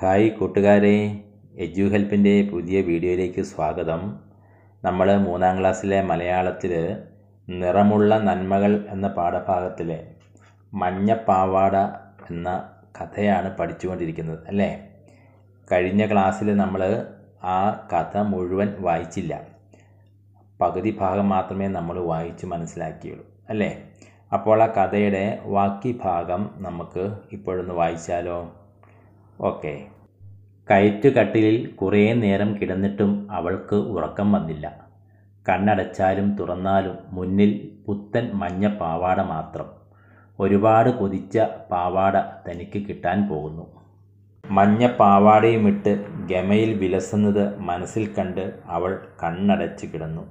hi കൂട്ടുകാരെ എജു ഹെൽപ്പിൻ്റെ പുതിയ വീഡിയോയിലേക്ക് സ്വാഗതം നമ്മൾ മൂന്നാം ക്ലാസ്സിലെ മലയാളത്തിൽ നിറമുള്ള നന്മകൾ എന്ന പാഠഭാഗത്തിലെ മഞ്ഞപ്പാവാട എന്ന കഥയാണ് പഠിച്ചുകൊണ്ടിരിക്കുന്നത് അല്ലേ കഴിഞ്ഞ ക്ലാസ്സിൽ നമ്മൾ ആ കഥ മുഴുവൻ വായിച്ചില്ല പകുതി ഭാഗം മാത്രമേ നമ്മൾ വായിച്ച് മനസ്സിലാക്കിയുള്ളൂ അല്ലേ അപ്പോൾ ആ കഥയുടെ ബാക്കി ഭാഗം നമുക്ക് ഇപ്പോഴൊന്ന് വായിച്ചാലോ ഓക്കെ കയറ്റുകട്ടിലിൽ കുറേ നേരം കിടന്നിട്ടും അവൾക്ക് ഉറക്കം വന്നില്ല കണ്ണടച്ചാലും തുറന്നാലും മുന്നിൽ പുത്തൻ മഞ്ഞ പാവാട മാത്രം ഒരുപാട് കൊതിച്ച പാവാട തനിക്ക് കിട്ടാൻ പോകുന്നു മഞ്ഞ പാവാടയുമിട്ട് ഗമയിൽ വിലസുന്നത് മനസ്സിൽ കണ്ട് അവൾ കണ്ണടച്ച് കിടന്നു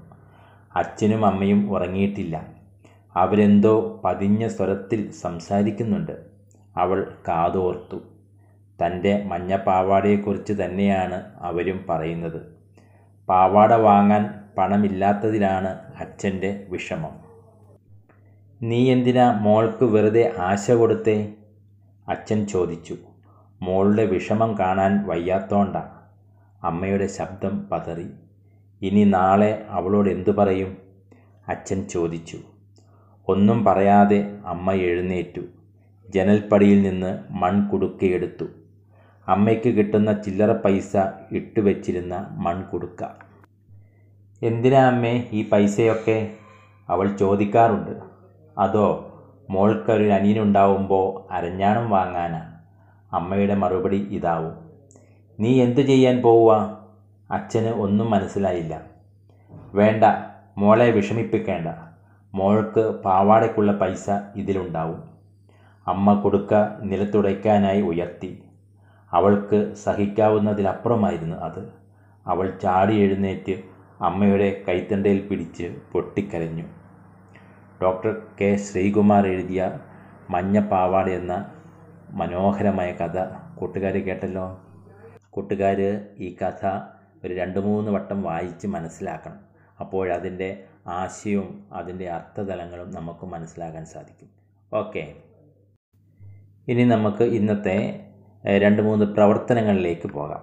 അച്ഛനും അമ്മയും ഉറങ്ങിയിട്ടില്ല അവരെന്തോ പതിഞ്ഞ സ്വരത്തിൽ സംസാരിക്കുന്നുണ്ട് അവൾ കാതോർത്തു തൻ്റെ മഞ്ഞ കുറിച്ച് തന്നെയാണ് അവരും പറയുന്നത് പാവാട വാങ്ങാൻ പണമില്ലാത്തതിലാണ് അച്ഛൻ്റെ വിഷമം നീ എന്തിനാ മോൾക്ക് വെറുതെ ആശ കൊടുത്തേ അച്ഛൻ ചോദിച്ചു മോളുടെ വിഷമം കാണാൻ വയ്യാത്തോണ്ട അമ്മയുടെ ശബ്ദം പതറി ഇനി നാളെ അവളോട് എന്തു പറയും അച്ഛൻ ചോദിച്ചു ഒന്നും പറയാതെ അമ്മ എഴുന്നേറ്റു ജനൽപ്പടിയിൽ നിന്ന് മൺകുടുക്കയെടുത്തു അമ്മയ്ക്ക് കിട്ടുന്ന ചില്ലറ പൈസ ഇട്ടുവെച്ചിരുന്ന മൺകുടുക്ക എന്തിനാ അമ്മേ ഈ പൈസയൊക്കെ അവൾ ചോദിക്കാറുണ്ട് അതോ മോൾക്കൊരു അനിയനുണ്ടാവുമ്പോൾ അരഞ്ഞാണം വാങ്ങാനാ അമ്മയുടെ മറുപടി ഇതാവും നീ എന്തു ചെയ്യാൻ പോവുക അച്ഛന് ഒന്നും മനസ്സിലായില്ല വേണ്ട മോളെ വിഷമിപ്പിക്കേണ്ട മോൾക്ക് പാവാടയ്ക്കുള്ള പൈസ ഇതിലുണ്ടാവും അമ്മ കൊടുക്ക നിലത്തുടയ്ക്കാനായി ഉയർത്തി അവൾക്ക് സഹിക്കാവുന്നതിലപ്പുറമായിരുന്നു അത് അവൾ ചാടി എഴുന്നേറ്റ് അമ്മയുടെ കൈത്തണ്ടയിൽ പിടിച്ച് പൊട്ടിക്കരഞ്ഞു ഡോക്ടർ കെ ശ്രീകുമാർ എഴുതിയ മഞ്ഞപ്പാവാട് എന്ന മനോഹരമായ കഥ കൂട്ടുകാർ കേട്ടല്ലോ കൂട്ടുകാർ ഈ കഥ ഒരു രണ്ട് മൂന്ന് വട്ടം വായിച്ച് മനസ്സിലാക്കണം അപ്പോഴതിൻ്റെ ആശയവും അതിൻ്റെ അർത്ഥതലങ്ങളും നമുക്ക് മനസ്സിലാക്കാൻ സാധിക്കും ഓക്കെ ഇനി നമുക്ക് ഇന്നത്തെ രണ്ട് മൂന്ന് പ്രവർത്തനങ്ങളിലേക്ക് പോകാം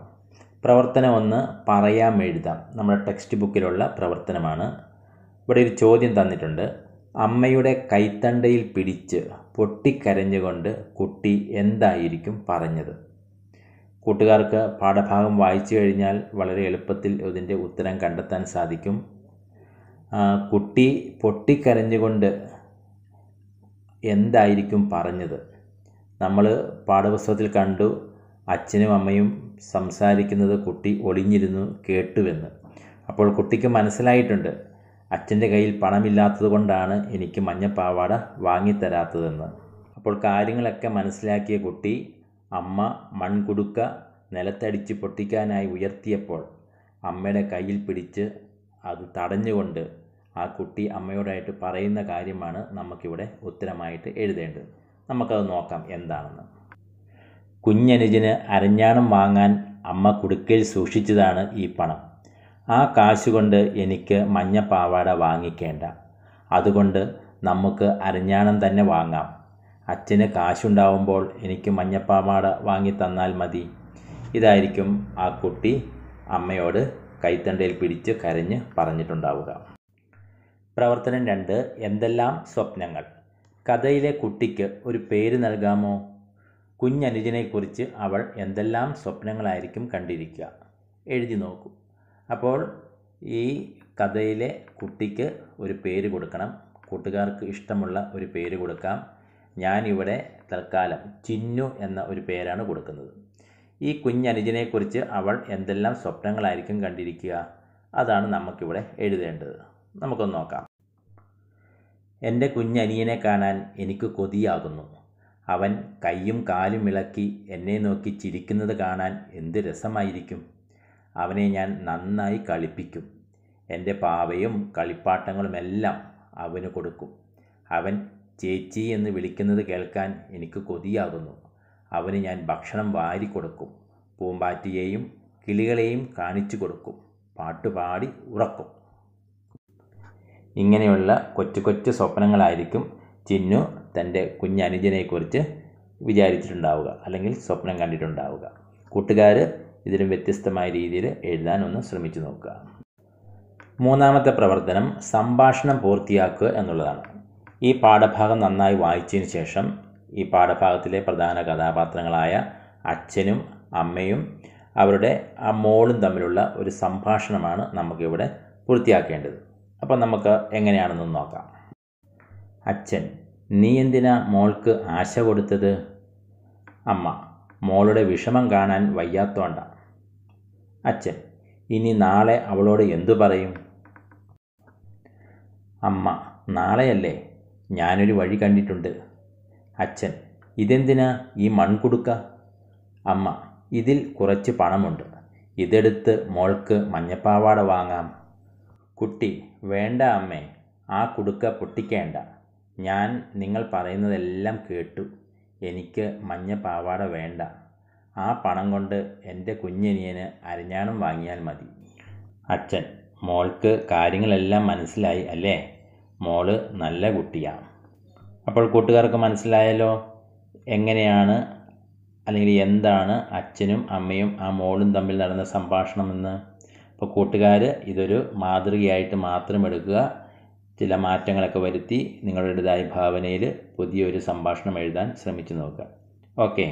പ്രവർത്തനം ഒന്ന് പറയാം എഴുതാം നമ്മുടെ ടെക്സ്റ്റ് ബുക്കിലുള്ള പ്രവർത്തനമാണ് ഇവിടെ ഒരു ചോദ്യം തന്നിട്ടുണ്ട് അമ്മയുടെ കൈത്തണ്ടയിൽ പിടിച്ച് പൊട്ടിക്കരഞ്ഞുകൊണ്ട് കുട്ടി എന്തായിരിക്കും പറഞ്ഞത് കൂട്ടുകാർക്ക് പാഠഭാഗം വായിച്ചു കഴിഞ്ഞാൽ വളരെ എളുപ്പത്തിൽ ഇതിൻ്റെ ഉത്തരം കണ്ടെത്താൻ സാധിക്കും കുട്ടി പൊട്ടിക്കരഞ്ഞുകൊണ്ട് എന്തായിരിക്കും പറഞ്ഞത് നമ്മൾ പാഠപുസ്തകത്തിൽ കണ്ടു അച്ഛനും അമ്മയും സംസാരിക്കുന്നത് കുട്ടി ഒളിഞ്ഞിരുന്നു കേട്ടുവെന്ന് അപ്പോൾ കുട്ടിക്ക് മനസ്സിലായിട്ടുണ്ട് അച്ഛൻ്റെ കയ്യിൽ പണമില്ലാത്തത് കൊണ്ടാണ് എനിക്ക് മഞ്ഞപ്പാവാട വാങ്ങിത്തരാത്തതെന്ന് അപ്പോൾ കാര്യങ്ങളൊക്കെ മനസ്സിലാക്കിയ കുട്ടി അമ്മ മൺകുടുക്ക നിലത്തടിച്ച് പൊട്ടിക്കാനായി ഉയർത്തിയപ്പോൾ അമ്മയുടെ കയ്യിൽ പിടിച്ച് അത് തടഞ്ഞുകൊണ്ട് ആ കുട്ടി അമ്മയോടായിട്ട് പറയുന്ന കാര്യമാണ് നമുക്കിവിടെ ഉത്തരമായിട്ട് എഴുതേണ്ടത് നമുക്കത് നോക്കാം എന്താണെന്ന് കുഞ്ഞനുജന് അരഞ്ഞാണം വാങ്ങാൻ അമ്മ കുടുക്കയിൽ സൂക്ഷിച്ചതാണ് ഈ പണം ആ കാശുകൊണ്ട് എനിക്ക് മഞ്ഞപ്പാവാട വാങ്ങിക്കേണ്ട അതുകൊണ്ട് നമുക്ക് അരഞ്ഞാണം തന്നെ വാങ്ങാം അച്ഛന് കാശുണ്ടാവുമ്പോൾ എനിക്ക് മഞ്ഞപ്പാവാട വാങ്ങി തന്നാൽ മതി ഇതായിരിക്കും ആ കുട്ടി അമ്മയോട് കൈത്തണ്ടയിൽ പിടിച്ച് കരഞ്ഞ് പറഞ്ഞിട്ടുണ്ടാവുക പ്രവർത്തനം രണ്ട് എന്തെല്ലാം സ്വപ്നങ്ങൾ കഥയിലെ കുട്ടിക്ക് ഒരു പേര് നൽകാമോ കുഞ്ഞനുജനെക്കുറിച്ച് അവൾ എന്തെല്ലാം സ്വപ്നങ്ങളായിരിക്കും കണ്ടിരിക്കുക എഴുതി നോക്കൂ അപ്പോൾ ഈ കഥയിലെ കുട്ടിക്ക് ഒരു പേര് കൊടുക്കണം കൂട്ടുകാർക്ക് ഇഷ്ടമുള്ള ഒരു പേര് കൊടുക്കാം ഞാനിവിടെ തൽക്കാലം ചിന്നു എന്ന ഒരു പേരാണ് കൊടുക്കുന്നത് ഈ കുഞ്ഞനുജനെക്കുറിച്ച് അവൾ എന്തെല്ലാം സ്വപ്നങ്ങളായിരിക്കും കണ്ടിരിക്കുക അതാണ് നമുക്കിവിടെ എഴുതേണ്ടത് നമുക്കൊന്ന് നോക്കാം എൻ്റെ കുഞ്ഞനിയനെ കാണാൻ എനിക്ക് കൊതിയാകുന്നു അവൻ കൈയും കാലും ഇളക്കി എന്നെ നോക്കി ചിരിക്കുന്നത് കാണാൻ എന്ത് രസമായിരിക്കും അവനെ ഞാൻ നന്നായി കളിപ്പിക്കും എൻ്റെ പാവയും കളിപ്പാട്ടങ്ങളുമെല്ലാം അവന് കൊടുക്കും അവൻ ചേച്ചി എന്ന് വിളിക്കുന്നത് കേൾക്കാൻ എനിക്ക് കൊതിയാകുന്നു അവന് ഞാൻ ഭക്ഷണം വാരി കൊടുക്കും പൂമ്പാറ്റയെയും കിളികളെയും കാണിച്ചു കൊടുക്കും പാട്ടുപാടി ഉറക്കും ഇങ്ങനെയുള്ള കൊച്ചു കൊച്ചു സ്വപ്നങ്ങളായിരിക്കും ചിന്നു തൻ്റെ കുഞ്ഞനുജനെക്കുറിച്ച് വിചാരിച്ചിട്ടുണ്ടാവുക അല്ലെങ്കിൽ സ്വപ്നം കണ്ടിട്ടുണ്ടാവുക കൂട്ടുകാർ ഇതിലും വ്യത്യസ്തമായ രീതിയിൽ എഴുതാൻ ഒന്ന് ശ്രമിച്ചു നോക്കുക മൂന്നാമത്തെ പ്രവർത്തനം സംഭാഷണം പൂർത്തിയാക്കുക എന്നുള്ളതാണ് ഈ പാഠഭാഗം നന്നായി വായിച്ചതിന് ശേഷം ഈ പാഠഭാഗത്തിലെ പ്രധാന കഥാപാത്രങ്ങളായ അച്ഛനും അമ്മയും അവരുടെ ആ മോളും തമ്മിലുള്ള ഒരു സംഭാഷണമാണ് നമുക്കിവിടെ പൂർത്തിയാക്കേണ്ടത് അപ്പം നമുക്ക് എങ്ങനെയാണെന്ന് നോക്കാം അച്ഛൻ നീ എന്തിനാ മോൾക്ക് ആശ കൊടുത്തത് അമ്മ മോളുടെ വിഷമം കാണാൻ വയ്യാത്തോണ്ട അച്ഛൻ ഇനി നാളെ അവളോട് എന്തു പറയും അമ്മ നാളെയല്ലേ ഞാനൊരു വഴി കണ്ടിട്ടുണ്ട് അച്ഛൻ ഇതെന്തിനാ ഈ മൺകുടുക്ക അമ്മ ഇതിൽ കുറച്ച് പണമുണ്ട് ഇതെടുത്ത് മോൾക്ക് മഞ്ഞപ്പാവാട വാങ്ങാം കുട്ടി വേണ്ട അമ്മേ ആ കുടുക്ക പൊട്ടിക്കേണ്ട ഞാൻ നിങ്ങൾ പറയുന്നതെല്ലാം കേട്ടു എനിക്ക് മഞ്ഞ പാവാട വേണ്ട ആ പണം കൊണ്ട് എൻ്റെ കുഞ്ഞനിയന് അരഞ്ഞാണം വാങ്ങിയാൽ മതി അച്ഛൻ മോൾക്ക് കാര്യങ്ങളെല്ലാം മനസ്സിലായി അല്ലേ മോള് നല്ല കുട്ടിയാണ് അപ്പോൾ കൂട്ടുകാർക്ക് മനസ്സിലായല്ലോ എങ്ങനെയാണ് അല്ലെങ്കിൽ എന്താണ് അച്ഛനും അമ്മയും ആ മോളും തമ്മിൽ നടന്ന സംഭാഷണമെന്ന് അപ്പോൾ കൂട്ടുകാർ ഇതൊരു മാതൃകയായിട്ട് മാത്രം എടുക്കുക ചില മാറ്റങ്ങളൊക്കെ വരുത്തി നിങ്ങളുടേതായ ഭാവനയിൽ പുതിയൊരു സംഭാഷണം എഴുതാൻ ശ്രമിച്ചു നോക്കുക ഓക്കെ